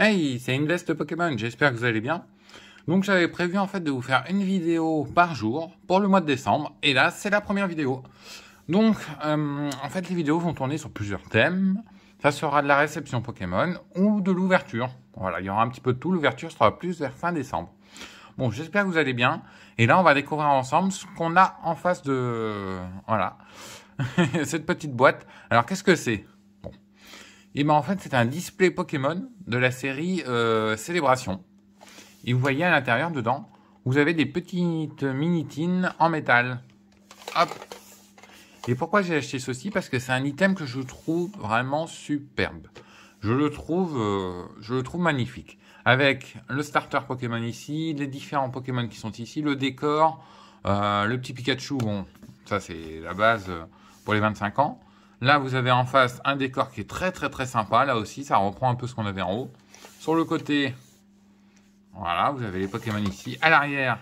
Hey, c'est de Pokémon, j'espère que vous allez bien. Donc j'avais prévu en fait de vous faire une vidéo par jour pour le mois de décembre, et là c'est la première vidéo. Donc euh, en fait les vidéos vont tourner sur plusieurs thèmes. Ça sera de la réception Pokémon ou de l'ouverture. Voilà, il y aura un petit peu de tout, l'ouverture sera plus vers fin décembre. Bon, j'espère que vous allez bien. Et là, on va découvrir ensemble ce qu'on a en face de... Voilà. Cette petite boîte. Alors, qu'est-ce que c'est et bien en fait, c'est un display Pokémon de la série euh, Célébration. Et vous voyez à l'intérieur, dedans, vous avez des petites mini-tines en métal. Hop Et pourquoi j'ai acheté ceci Parce que c'est un item que je trouve vraiment superbe. Je le trouve, euh, je le trouve magnifique. Avec le starter Pokémon ici, les différents Pokémon qui sont ici, le décor, euh, le petit Pikachu, bon, ça c'est la base pour les 25 ans. Là, vous avez en face un décor qui est très très très sympa. Là aussi, ça reprend un peu ce qu'on avait en haut. Sur le côté, voilà, vous avez les Pokémon ici. À l'arrière,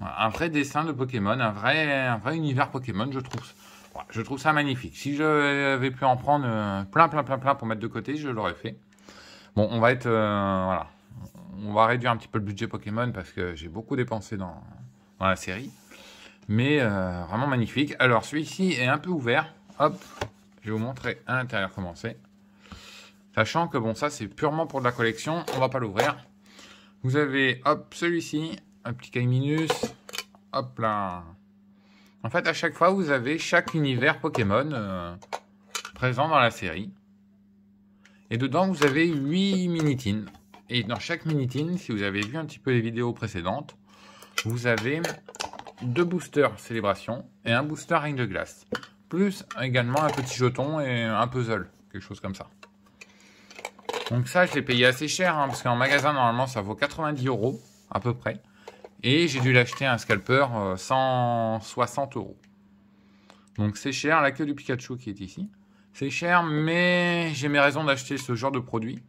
un vrai dessin de Pokémon, un vrai, un vrai univers Pokémon, je trouve. Je trouve ça magnifique. Si j'avais pu en prendre euh, plein, plein, plein, plein pour mettre de côté, je l'aurais fait. Bon, on va être... Euh, voilà. On va réduire un petit peu le budget Pokémon parce que j'ai beaucoup dépensé dans, la série. Mais euh, vraiment magnifique. Alors, celui-ci est un peu ouvert. Hop, je vais vous montrer à l'intérieur comment c'est. Sachant que bon, ça c'est purement pour de la collection, on va pas l'ouvrir. Vous avez, hop, celui-ci, un petit caille minus, hop là. En fait, à chaque fois, vous avez chaque univers Pokémon euh, présent dans la série. Et dedans, vous avez 8 mini Et dans chaque mini si vous avez vu un petit peu les vidéos précédentes, vous avez deux boosters Célébration et un booster ring de Glace plus également un petit jeton et un puzzle, quelque chose comme ça. Donc ça, je l'ai payé assez cher, hein, parce qu'en magasin, normalement, ça vaut 90 euros, à peu près. Et j'ai dû l'acheter à un scalper 160 euh, euros. Donc c'est cher, la queue du Pikachu qui est ici. C'est cher, mais j'ai mes raisons d'acheter ce genre de produit.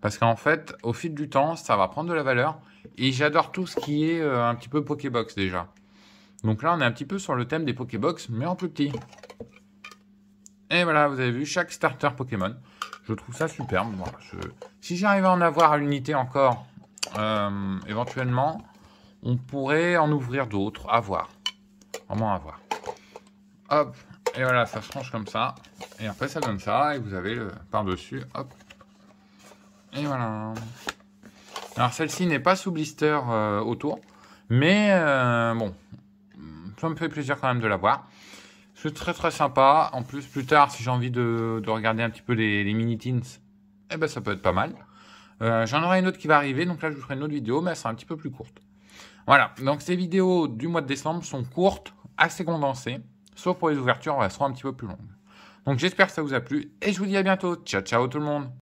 Parce qu'en fait, au fil du temps, ça va prendre de la valeur. Et j'adore tout ce qui est euh, un petit peu Pokébox déjà. Donc là, on est un petit peu sur le thème des Pokébox, mais en plus petit. Et voilà, vous avez vu, chaque starter Pokémon. Je trouve ça superbe. Si j'arrive à en avoir une unité encore, euh, éventuellement, on pourrait en ouvrir d'autres. À voir. Vraiment à voir. Hop. Et voilà, ça se range comme ça. Et après, ça donne ça. Et vous avez le par-dessus. Hop. Et voilà. Alors, celle-ci n'est pas sous blister euh, autour. Mais euh, bon, ça me fait plaisir quand même de l'avoir. C'est très très sympa. En plus, plus tard, si j'ai envie de, de, regarder un petit peu les, mini-teens, eh ben, ça peut être pas mal. Euh, j'en aurai une autre qui va arriver, donc là je vous ferai une autre vidéo, mais elle sera un petit peu plus courte. Voilà, donc ces vidéos du mois de décembre sont courtes, assez condensées, sauf pour les ouvertures, elles seront un petit peu plus longues. Donc j'espère que ça vous a plu, et je vous dis à bientôt. Ciao ciao tout le monde